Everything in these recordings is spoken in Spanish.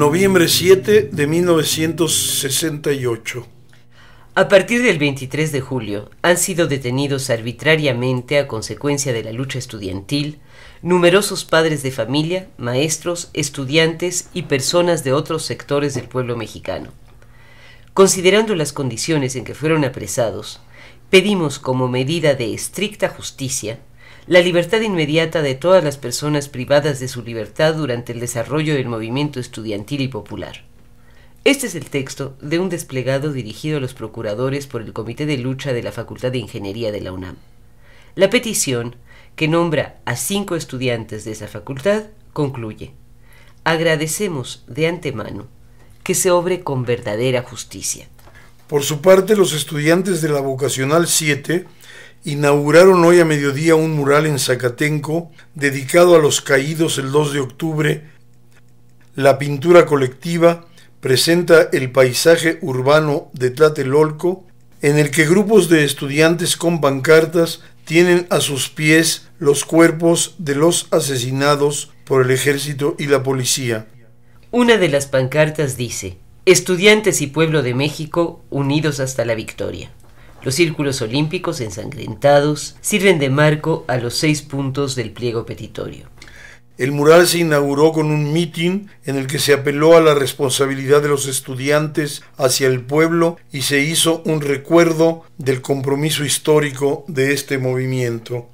Noviembre 7 de 1968. A partir del 23 de julio han sido detenidos arbitrariamente a consecuencia de la lucha estudiantil numerosos padres de familia, maestros, estudiantes y personas de otros sectores del pueblo mexicano. Considerando las condiciones en que fueron apresados, pedimos como medida de estricta justicia la libertad inmediata de todas las personas privadas de su libertad durante el desarrollo del movimiento estudiantil y popular. Este es el texto de un desplegado dirigido a los procuradores por el Comité de Lucha de la Facultad de Ingeniería de la UNAM. La petición, que nombra a cinco estudiantes de esa facultad, concluye. Agradecemos de antemano que se obre con verdadera justicia. Por su parte, los estudiantes de la vocacional 7 inauguraron hoy a mediodía un mural en Zacatenco dedicado a los caídos el 2 de octubre. La pintura colectiva presenta el paisaje urbano de Tlatelolco, en el que grupos de estudiantes con pancartas tienen a sus pies los cuerpos de los asesinados por el ejército y la policía. Una de las pancartas dice, Estudiantes y Pueblo de México unidos hasta la victoria. Los círculos olímpicos ensangrentados sirven de marco a los seis puntos del pliego petitorio. El mural se inauguró con un mitin en el que se apeló a la responsabilidad de los estudiantes hacia el pueblo y se hizo un recuerdo del compromiso histórico de este movimiento.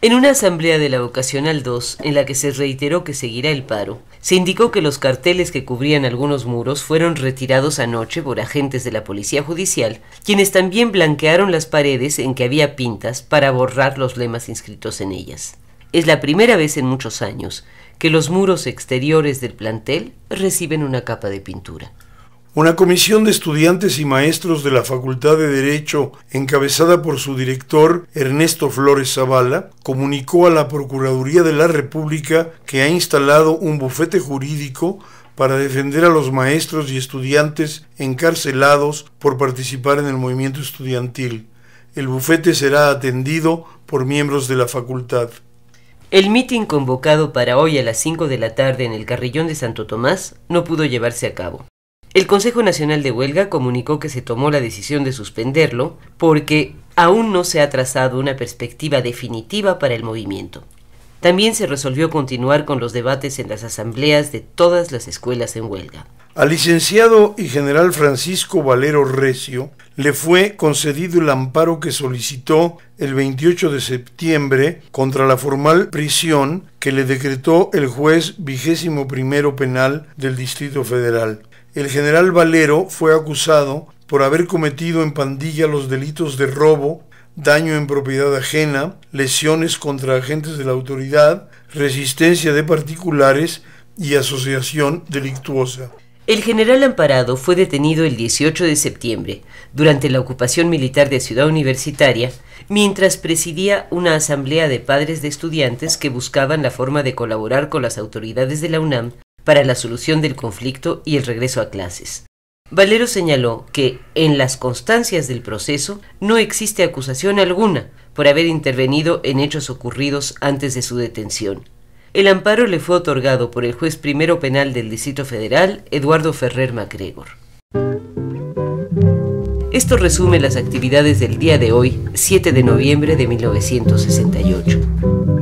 En una asamblea de la vocacional 2, en la que se reiteró que seguirá el paro, se indicó que los carteles que cubrían algunos muros fueron retirados anoche por agentes de la Policía Judicial, quienes también blanquearon las paredes en que había pintas para borrar los lemas inscritos en ellas. Es la primera vez en muchos años que los muros exteriores del plantel reciben una capa de pintura. Una comisión de estudiantes y maestros de la Facultad de Derecho, encabezada por su director Ernesto Flores Zavala, comunicó a la Procuraduría de la República que ha instalado un bufete jurídico para defender a los maestros y estudiantes encarcelados por participar en el movimiento estudiantil. El bufete será atendido por miembros de la facultad. El mitin convocado para hoy a las 5 de la tarde en el Carrillón de Santo Tomás no pudo llevarse a cabo. El Consejo Nacional de Huelga comunicó que se tomó la decisión de suspenderlo porque aún no se ha trazado una perspectiva definitiva para el movimiento. También se resolvió continuar con los debates en las asambleas de todas las escuelas en huelga. Al licenciado y general Francisco Valero Recio le fue concedido el amparo que solicitó el 28 de septiembre contra la formal prisión que le decretó el juez vigésimo primero penal del Distrito Federal el general Valero fue acusado por haber cometido en pandilla los delitos de robo, daño en propiedad ajena, lesiones contra agentes de la autoridad, resistencia de particulares y asociación delictuosa. El general Amparado fue detenido el 18 de septiembre, durante la ocupación militar de Ciudad Universitaria, mientras presidía una asamblea de padres de estudiantes que buscaban la forma de colaborar con las autoridades de la UNAM para la solución del conflicto y el regreso a clases. Valero señaló que en las constancias del proceso no existe acusación alguna por haber intervenido en hechos ocurridos antes de su detención. El amparo le fue otorgado por el juez primero penal del Distrito Federal, Eduardo Ferrer Macgregor. Esto resume las actividades del día de hoy, 7 de noviembre de 1968.